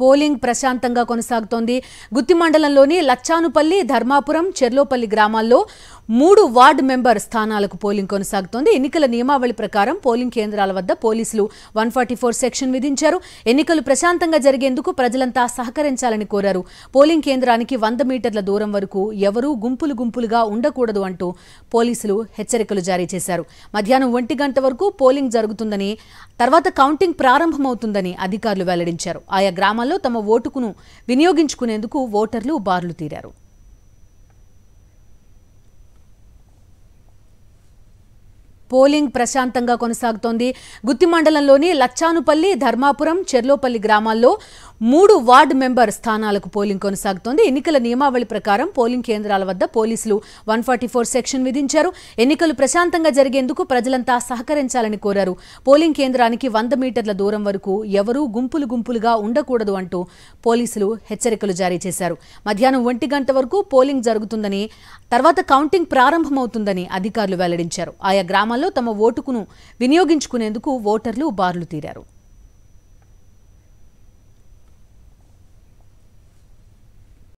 polling ప్రశాంతంగా కొనసాగుతోంది గుత్తి మండలంలోని లచ్చానుపల్లి ధర్మాపురం చెర్లోపల్లి గ్రామాల్లో మూడు వార్డు మెంబర్ స్థానాలకు పోలింగ్ కొనసాగుతోంది ఎన్నికల నియమావళి ప్రకారం పోలింగ్ కేంద్రాల వద్ద పోలీసులు వన్ ఫార్టీ ఫోర్ సెక్షన్ విధించారు ఎన్నికలు ప్రశాంతంగా జరిగేందుకు ప్రజలంతా సహకరించాలని కోరారు పోలింగ్ కేంద్రానికి వంద మీటర్ల దూరం వరకు ఎవరూ గుంపులు గుంపులుగా ఉండకూడదు అంటూ పోలీసులు హెచ్చరికలు జారీ చేశారు మధ్యాహ్నం ఒంటి గంట వరకు పోలింగ్ జరుగుతుందని తర్వాత కౌంటింగ్ ప్రారంభమవుతుందని అధికారులు వెల్లడించారు ఆయా గ్రామాల్లో తమ ఓటుకును వినియోగించుకునేందుకు ఓటర్లు బార్లు తీరారు పోలింగ్ ప్రశాంతంగా కొనసాగుతోంది గుత్తి మండలంలోని లచ్చానుపల్లి ధర్మాపురం చెర్లోపల్లి గ్రామాల్లో మూడు వార్డు మెంబర్ స్థానాలకు పోలింగ్ కొనసాగుతోంది ఎన్నికల నియమావళి ప్రకారం పోలింగ్ కేంద్రాల వద్ద పోలీసులు వన్ ఫార్టీ ఫోర్ సెక్షన్ విధించారు ఎన్నికలు ప్రశాంతంగా జరిగేందుకు ప్రజలంతా సహకరించాలని కోరారు పోలింగ్ కేంద్రానికి వంద మీటర్ల దూరం వరకు ఎవరూ గుంపులు గుంపులుగా ఉండకూడదు అంటూ పోలీసులు హెచ్చరికలు జారీ చేశారు మధ్యాహ్నం ఒంటి గంట వరకు పోలింగ్ జరుగుతుందని తర్వాత కౌంటింగ్ ప్రారంభమవుతుందని అధికారులు వెల్లడించారు ఆయా గ్రామాల గ్రామాల్లో తమ ఓటుకును వినియోగించుకునేందుకు ఓటర్లు బార్లు తీరారు